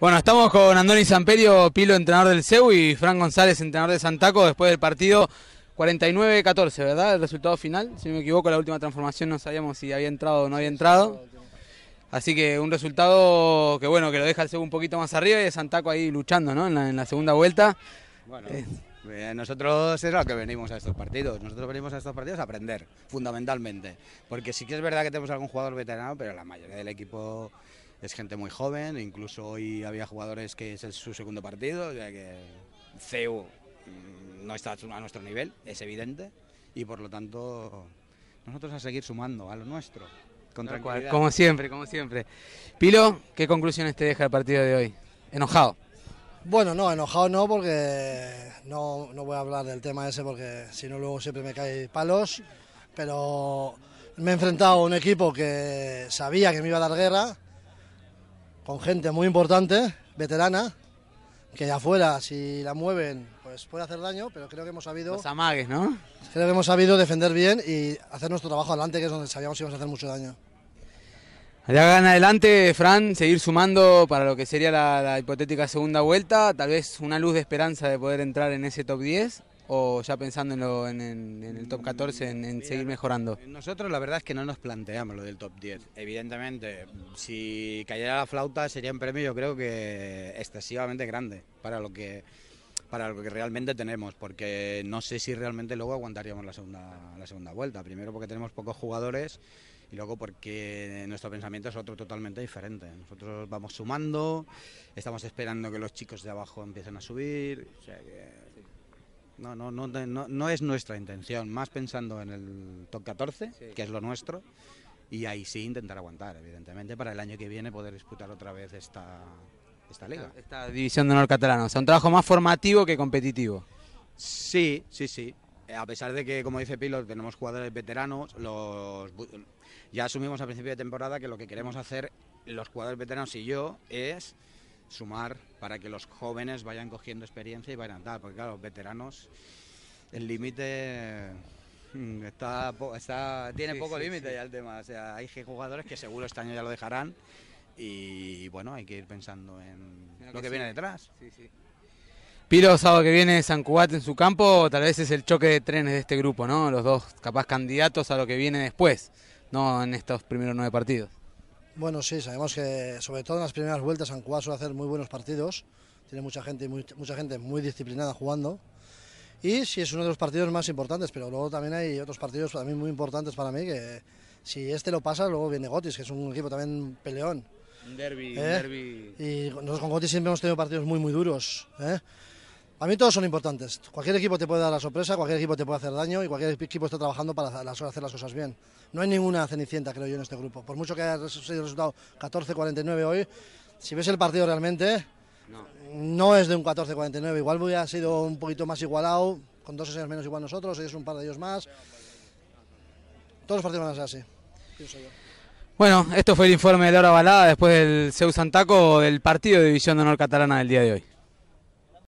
Bueno, estamos con Andoni Samperio, Pilo, entrenador del CEU, y Fran González, entrenador de Santaco, después del partido 49-14, ¿verdad? El resultado final, si no me equivoco, la última transformación no sabíamos si había entrado o no había entrado. Así que un resultado que bueno, que lo deja el CEU un poquito más arriba y Santaco ahí luchando, ¿no? En la, segunda vuelta. Bueno. Eh, nosotros es lo que venimos a estos partidos. Nosotros venimos a estos partidos a aprender, fundamentalmente. Porque sí que es verdad que tenemos algún jugador veterano, pero la mayoría del equipo es gente muy joven, incluso hoy había jugadores que es su segundo partido, ya que CEU mm, no está a nuestro nivel, es evidente, y por lo tanto nosotros a seguir sumando a lo nuestro. Contra cual, como siempre, como siempre. Pilo, ¿qué conclusiones te deja el partido de hoy? ¿Enojado? Bueno, no, enojado no, porque no, no voy a hablar del tema ese, porque si no luego siempre me caen palos, pero me he enfrentado a un equipo que sabía que me iba a dar guerra, con gente muy importante, veterana, que de afuera, si la mueven, pues puede hacer daño, pero creo que hemos sabido... Los amagues, ¿no? Creo que hemos sabido defender bien y hacer nuestro trabajo adelante, que es donde sabíamos que íbamos a hacer mucho daño. Allá en adelante, Fran, seguir sumando para lo que sería la, hipotética segunda vuelta, tal vez una luz de esperanza de poder entrar en ese top 10 o ya pensando en, el top 14, en, seguir mejorando? Nosotros la verdad es que no nos planteamos lo del top 10. Evidentemente, si cayera la flauta sería un premio yo creo que excesivamente grande para lo que para lo que realmente tenemos, porque no sé si realmente luego aguantaríamos la segunda, la segunda vuelta. Primero porque tenemos pocos jugadores y luego porque nuestro pensamiento es otro totalmente diferente. Nosotros vamos sumando, estamos esperando que los chicos de abajo empiecen a subir. O no, no, no, no, es nuestra intención, más pensando en el top 14, que es lo nuestro, y ahí sí intentar aguantar, evidentemente, para el año que viene poder disputar otra vez esta, liga. Esta, división de honor catalana, o sea, un trabajo más formativo que competitivo. Sí, sí, sí. Eh, a pesar de que, como dice Pilo, tenemos jugadores veteranos, los, ya asumimos a principio de temporada que lo que queremos hacer los jugadores veteranos y yo es sumar para que los jóvenes vayan cogiendo experiencia y vayan a andar, porque claro, los veteranos, el límite mm, está, está, tiene poco límite ya el tema, o sea, hay jugadores que seguro este año ya lo dejarán y, bueno, hay que ir pensando en lo que, viene detrás. Piro, sábado que viene San Cubat en su campo, tal vez es el choque de trenes de este grupo, ¿no? Los dos capaz candidatos a lo que viene después, no en estos primeros nueve partidos. Bueno, sí, sabemos que sobre todo en las primeras vueltas San suele hacer muy buenos partidos, tiene mucha gente, muy, mucha gente muy disciplinada jugando y sí es uno de los partidos más importantes, pero luego también hay otros partidos también muy importantes para mí que si este lo pasa luego viene Gotis, que es un equipo también peleón. Un derby, un ¿Eh? derby. Y nosotros con Gotis siempre hemos tenido partidos muy muy duros, ¿eh? A mí todos son importantes. Cualquier equipo te puede dar la sorpresa, cualquier equipo te puede hacer daño y cualquier equipo está trabajando para hacer las cosas bien. No hay ninguna cenicienta, creo yo, en este grupo. Por mucho que haya sido el resultado 14-49 hoy, si ves el partido realmente, no, es de un 14-49. Igual hubiera sido un poquito más igualado, con dos sesiones menos igual nosotros, ellos un par de ellos más. Todos los partidos van a ser así, Bueno, esto fue el informe de Laura Balada después del Seu Santaco del partido de División de Honor Catalana del día de hoy.